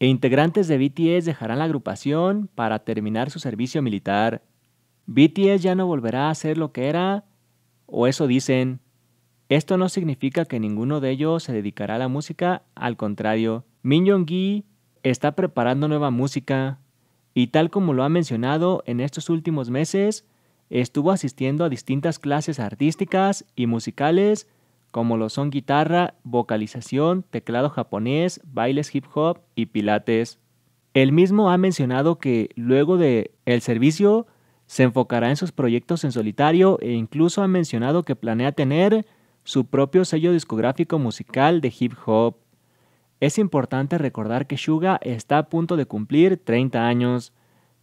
e integrantes de BTS dejarán la agrupación para terminar su servicio militar. BTS ya no volverá a ser lo que era, o eso dicen. Esto no significa que ninguno de ellos se dedicará a la música, al contrario, Min jong gi está preparando nueva música y tal como lo ha mencionado en estos últimos meses, estuvo asistiendo a distintas clases artísticas y musicales como lo son guitarra, vocalización, teclado japonés, bailes hip hop y pilates. Él mismo ha mencionado que luego de el servicio se enfocará en sus proyectos en solitario e incluso ha mencionado que planea tener su propio sello discográfico musical de hip hop. Es importante recordar que Suga está a punto de cumplir 30 años,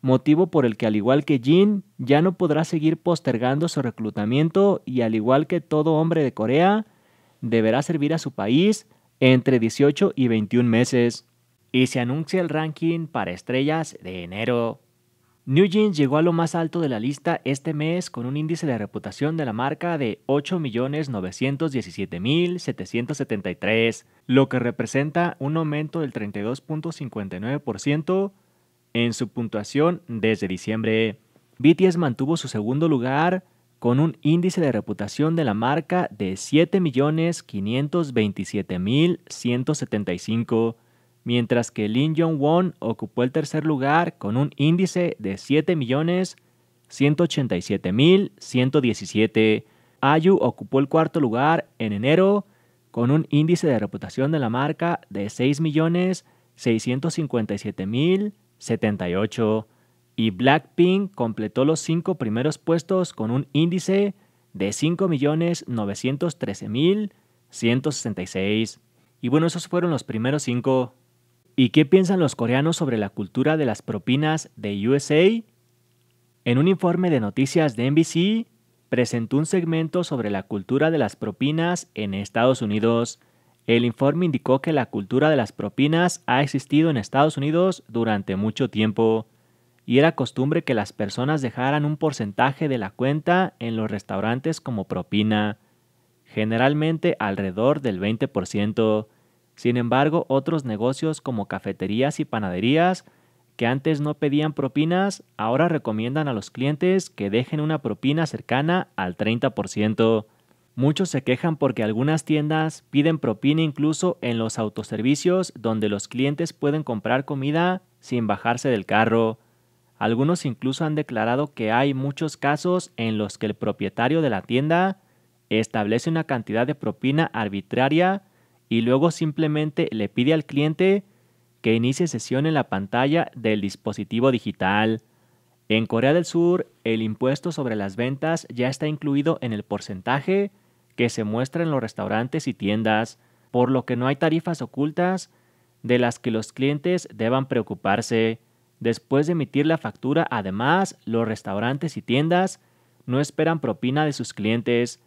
motivo por el que al igual que Jin, ya no podrá seguir postergando su reclutamiento y al igual que todo hombre de Corea, deberá servir a su país entre 18 y 21 meses. Y se anuncia el ranking para estrellas de enero. NewJeans llegó a lo más alto de la lista este mes con un índice de reputación de la marca de 8.917.773, lo que representa un aumento del 32.59% en su puntuación desde diciembre. BTS mantuvo su segundo lugar con un índice de reputación de la marca de 7.527.175, mientras que Lin Jong-won ocupó el tercer lugar con un índice de 7.187.117. Ayu ocupó el cuarto lugar en enero con un índice de reputación de la marca de 6.657.078 y Blackpink completó los cinco primeros puestos con un índice de 5.913.166. Y bueno, esos fueron los primeros cinco. ¿Y qué piensan los coreanos sobre la cultura de las propinas de USA? En un informe de noticias de NBC, presentó un segmento sobre la cultura de las propinas en Estados Unidos. El informe indicó que la cultura de las propinas ha existido en Estados Unidos durante mucho tiempo y era costumbre que las personas dejaran un porcentaje de la cuenta en los restaurantes como propina, generalmente alrededor del 20%. Sin embargo, otros negocios como cafeterías y panaderías que antes no pedían propinas, ahora recomiendan a los clientes que dejen una propina cercana al 30%. Muchos se quejan porque algunas tiendas piden propina incluso en los autoservicios donde los clientes pueden comprar comida sin bajarse del carro. Algunos incluso han declarado que hay muchos casos en los que el propietario de la tienda establece una cantidad de propina arbitraria y luego simplemente le pide al cliente que inicie sesión en la pantalla del dispositivo digital. En Corea del Sur, el impuesto sobre las ventas ya está incluido en el porcentaje que se muestra en los restaurantes y tiendas, por lo que no hay tarifas ocultas de las que los clientes deban preocuparse. Después de emitir la factura, además, los restaurantes y tiendas no esperan propina de sus clientes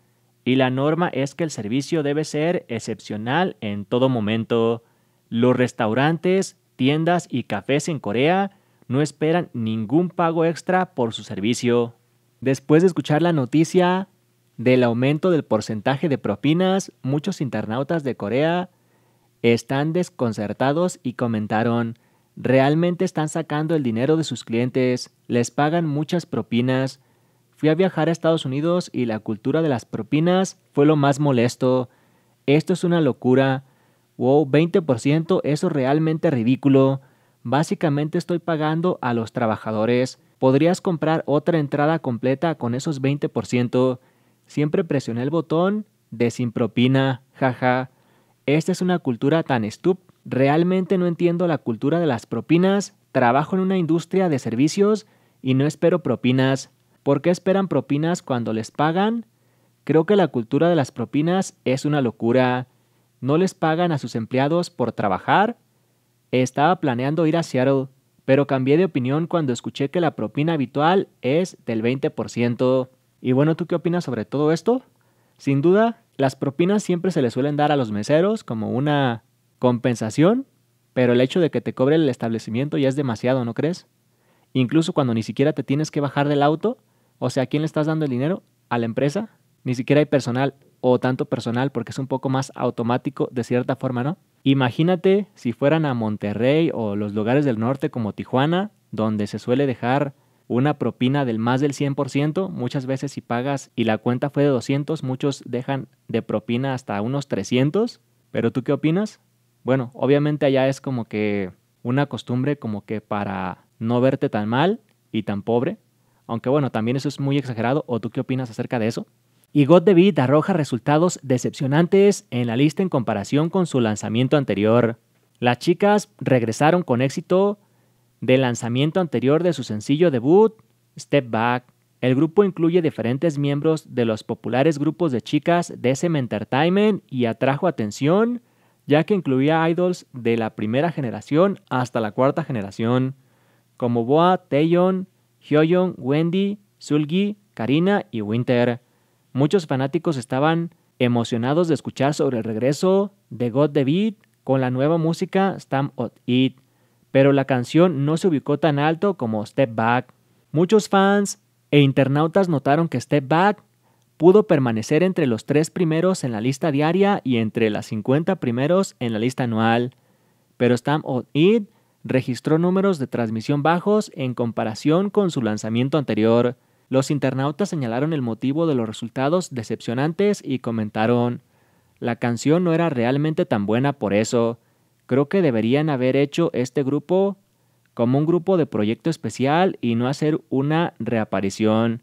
y la norma es que el servicio debe ser excepcional en todo momento. Los restaurantes, tiendas y cafés en Corea no esperan ningún pago extra por su servicio. Después de escuchar la noticia del aumento del porcentaje de propinas, muchos internautas de Corea están desconcertados y comentaron, realmente están sacando el dinero de sus clientes, les pagan muchas propinas. Fui a viajar a Estados Unidos y la cultura de las propinas fue lo más molesto. Esto es una locura. Wow, 20%, eso realmente ridículo. Básicamente estoy pagando a los trabajadores. Podrías comprar otra entrada completa con esos 20%. Siempre presioné el botón de sin propina, jaja. Esta es una cultura tan estúpida Realmente no entiendo la cultura de las propinas, trabajo en una industria de servicios y no espero propinas. ¿Por qué esperan propinas cuando les pagan? Creo que la cultura de las propinas es una locura. ¿No les pagan a sus empleados por trabajar? Estaba planeando ir a Seattle, pero cambié de opinión cuando escuché que la propina habitual es del 20%. Y bueno, ¿tú qué opinas sobre todo esto? Sin duda, las propinas siempre se le suelen dar a los meseros como una compensación, pero el hecho de que te cobre el establecimiento ya es demasiado, ¿no crees? Incluso cuando ni siquiera te tienes que bajar del auto, o sea, ¿a quién le estás dando el dinero? ¿A la empresa? Ni siquiera hay personal o tanto personal porque es un poco más automático de cierta forma, ¿no? Imagínate si fueran a Monterrey o los lugares del norte como Tijuana, donde se suele dejar una propina del más del 100%, muchas veces si pagas y la cuenta fue de 200, muchos dejan de propina hasta unos 300, pero tú qué opinas? Bueno, obviamente allá es como que una costumbre como que para no verte tan mal y tan pobre. Aunque bueno, también eso es muy exagerado. ¿O tú qué opinas acerca de eso? Y God Beat arroja resultados decepcionantes en la lista en comparación con su lanzamiento anterior. Las chicas regresaron con éxito del lanzamiento anterior de su sencillo debut, Step Back. El grupo incluye diferentes miembros de los populares grupos de chicas de SM Entertainment y atrajo atención ya que incluía idols de la primera generación hasta la cuarta generación, como Boa, Taeyeon, Hyoyeon, Wendy, Sulgi, Karina y Winter. Muchos fanáticos estaban emocionados de escuchar sobre el regreso de God the Beat con la nueva música Stamp of It, pero la canción no se ubicó tan alto como Step Back. Muchos fans e internautas notaron que Step Back pudo permanecer entre los tres primeros en la lista diaria y entre las 50 primeros en la lista anual, pero Stamp on It registró números de transmisión bajos en comparación con su lanzamiento anterior. Los internautas señalaron el motivo de los resultados decepcionantes y comentaron, la canción no era realmente tan buena por eso. Creo que deberían haber hecho este grupo como un grupo de proyecto especial y no hacer una reaparición.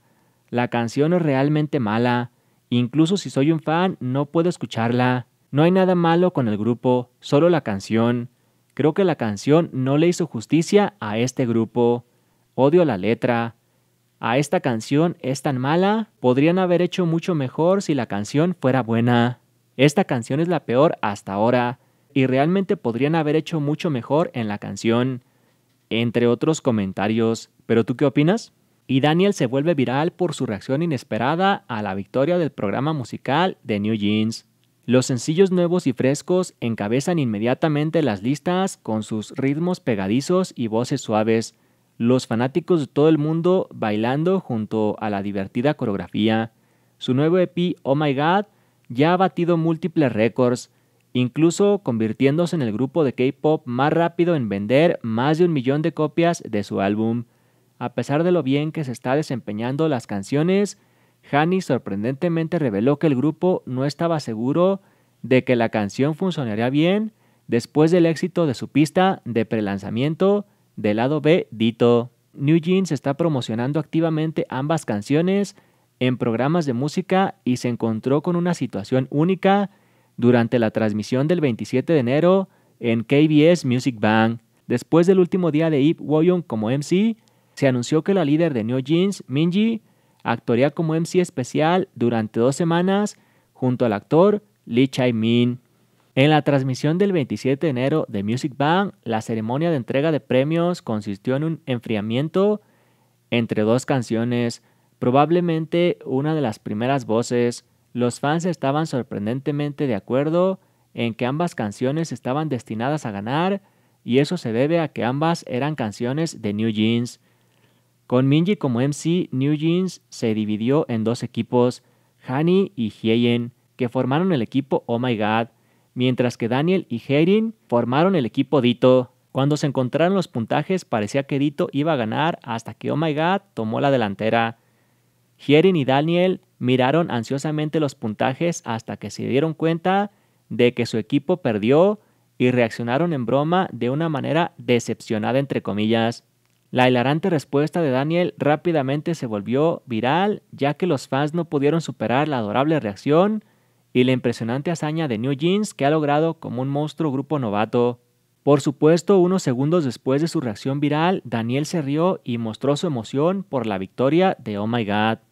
La canción es realmente mala. Incluso si soy un fan, no puedo escucharla. No hay nada malo con el grupo, solo la canción. Creo que la canción no le hizo justicia a este grupo. Odio la letra. A esta canción es tan mala, podrían haber hecho mucho mejor si la canción fuera buena. Esta canción es la peor hasta ahora, y realmente podrían haber hecho mucho mejor en la canción. Entre otros comentarios, ¿pero tú qué opinas? y Daniel se vuelve viral por su reacción inesperada a la victoria del programa musical de New Jeans. Los sencillos nuevos y frescos encabezan inmediatamente las listas con sus ritmos pegadizos y voces suaves, los fanáticos de todo el mundo bailando junto a la divertida coreografía. Su nuevo EP Oh My God ya ha batido múltiples récords, incluso convirtiéndose en el grupo de K-Pop más rápido en vender más de un millón de copias de su álbum. A pesar de lo bien que se está desempeñando las canciones, Hani sorprendentemente reveló que el grupo no estaba seguro de que la canción funcionaría bien después del éxito de su pista de prelanzamiento del lado B Dito. New Jeans está promocionando activamente ambas canciones en programas de música y se encontró con una situación única durante la transmisión del 27 de enero en KBS Music Bank. Después del último día de Ip Woyong como MC, se anunció que la líder de New Jeans, Minji, actuaría como MC especial durante dos semanas junto al actor Lee Chai-min. En la transmisión del 27 de enero de Music Bank, la ceremonia de entrega de premios consistió en un enfriamiento entre dos canciones, probablemente una de las primeras voces. Los fans estaban sorprendentemente de acuerdo en que ambas canciones estaban destinadas a ganar, y eso se debe a que ambas eran canciones de New Jeans. Con Minji como MC, New Jeans se dividió en dos equipos, Hani y Hyein, que formaron el equipo Oh My God, mientras que Daniel y Herin formaron el equipo Dito. Cuando se encontraron los puntajes parecía que Dito iba a ganar hasta que Oh My God tomó la delantera. Hyerin y Daniel miraron ansiosamente los puntajes hasta que se dieron cuenta de que su equipo perdió y reaccionaron en broma de una manera decepcionada entre comillas. La hilarante respuesta de Daniel rápidamente se volvió viral, ya que los fans no pudieron superar la adorable reacción y la impresionante hazaña de New Jeans que ha logrado como un monstruo grupo novato. Por supuesto, unos segundos después de su reacción viral, Daniel se rió y mostró su emoción por la victoria de Oh My God.